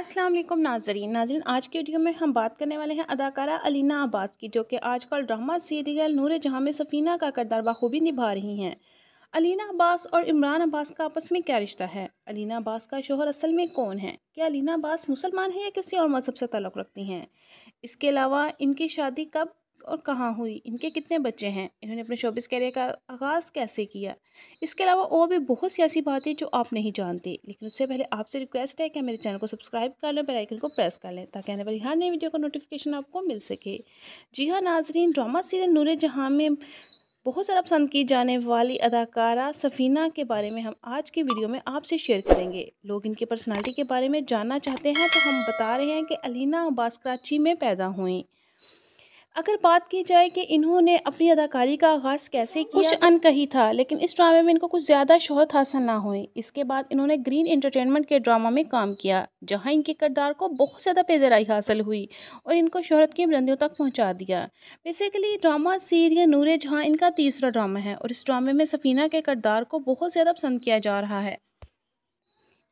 अस्सलाम वालेकुम नाजरीन नाजरीन आज की वीडियो में हम बात करने वाले हैं अदाकारा अलीना आबाद की जो कि आजकल ड्रामा सीरियल नूर जहाँ में सफ़ीना का करदार बखूबी निभा रही हैं अलीना अब्बास और इमरान अब्बास का आपस में क्या रिश्ता है अलीना अब्बास का शोहर असल में कौन है क्या अलीना अब्बास मुसलमान है या किसी और मज़हब से ताल्लुक़ रखती हैं इसके अलावा इनकी शादी कब और कहाँ हुई इनके कितने बच्चे हैं इन्होंने अपने शोबिस कैरियर का आगाज़ कैसे किया इसके अलावा और भी बहुत सी ऐसी बातें जो आप नहीं जानते लेकिन उससे पहले आपसे रिक्वेस्ट है कि मेरे चैनल को सब्सक्राइब कर लें बेलाइकन को प्रेस कर लें ताकि आने वाली हर नई वीडियो का नोटिफिकेशन आपको मिल सके जी हाँ नाजरीन ड्रामा सीरियल नूर जहाँ में बहुत सारा पसंद की जाने वाली अदाकारा सफ़ीना के बारे में हम आज की वीडियो में आपसे शेयर करेंगे लोग इनके पर्सनालिटी के बारे में जानना चाहते हैं तो हम बता रहे हैं कि अलीना अब्बास कराची में पैदा हुई अगर बात की जाए कि इन्होंने अपनी अदाकारी का आगाज़ कैसे किया कुछ अनकही था लेकिन इस ड्रामे में इनको कुछ ज़्यादा शोहरत हासिल ना हुई इसके बाद इन्होंने ग्रीन एंटरटेनमेंट के ड्रामा में काम किया जहां इनके किरदार को बहुत ज़्यादा पेजराई हासिल हुई और इनको शोहरत की बुलंदियों तक पहुंचा दिया बेसिकली ड्रामा सीरियल नूर जहाँ इनका तीसरा ड्रामा है और इस ड्रामे में सफ़ीना के किरदार को बहुत ज़्यादा पसंद किया जा रहा है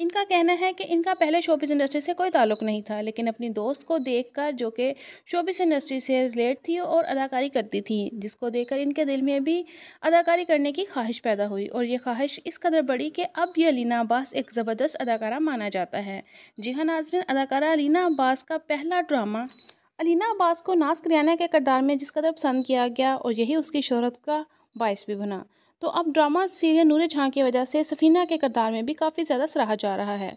इनका कहना है कि इनका पहले शोबिस इंडस्ट्री से कोई ताल्लुक नहीं था लेकिन अपनी दोस्त को देखकर जो कि शोबिस इंडस्ट्री से रिलेट थी और अदाकारी करती थी जिसको देखकर इनके दिल में भी अदाकारी करने की ख्वाहिश पैदा हुई और ये ख्वाहिश इस कदर बढ़ी कि अब यह अलीना अब्बास एक ज़बरदस्त अदाकारा माना जाता है जी हाँ नाजरन अदाकारा अलीना अब्बास का पहला ड्रामा अलीना अब्बास को नाज करियाना के किरदार में जिस कदर पसंद किया गया और यही उसकी शहरत का बायस भी बना तो अब ड्रामा सीरियल नूर झाँ की वजह से सफ़ीना के किरदार में भी काफ़ी ज़्यादा सराहा जा रहा है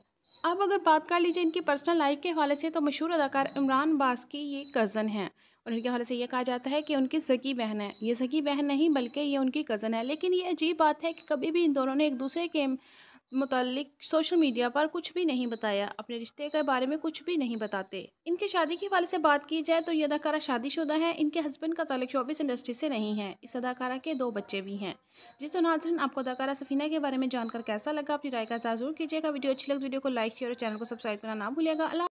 अब अगर बात कर लीजिए इनकी पर्सनल लाइफ के हवाले से तो मशहूर अदाकार इमरान बास की ये कज़न हैं और इनके हवाले से ये कहा जाता है कि उनकी सगी बहन है ये सगी बहन नहीं बल्कि ये उनकी कज़न है लेकिन ये अजीब बात है कि कभी भी इन दोनों ने एक दूसरे के मुतल सोशल मीडिया पर कुछ भी नहीं बताया अपने रिश्ते के बारे में कुछ भी नहीं बताते इनके शादी के हवाले से बात की जाए तो ये अदाकारा शादीशुदा है इनके हस्बैंड का तलक शोबिस इंडस्ट्री से नहीं है इस अदाकारा के दो बच्चे भी हैं जी तो नाजरन आपको अदाकारा सफीना के बारे में जानकर कैसा लगा अपनी राय का जरूर कीजिएगा वीडियो अच्छी लगे तो वीडियो को लाइक शेयर और चैनल को सब्सक्राइब करना ना भूलेगा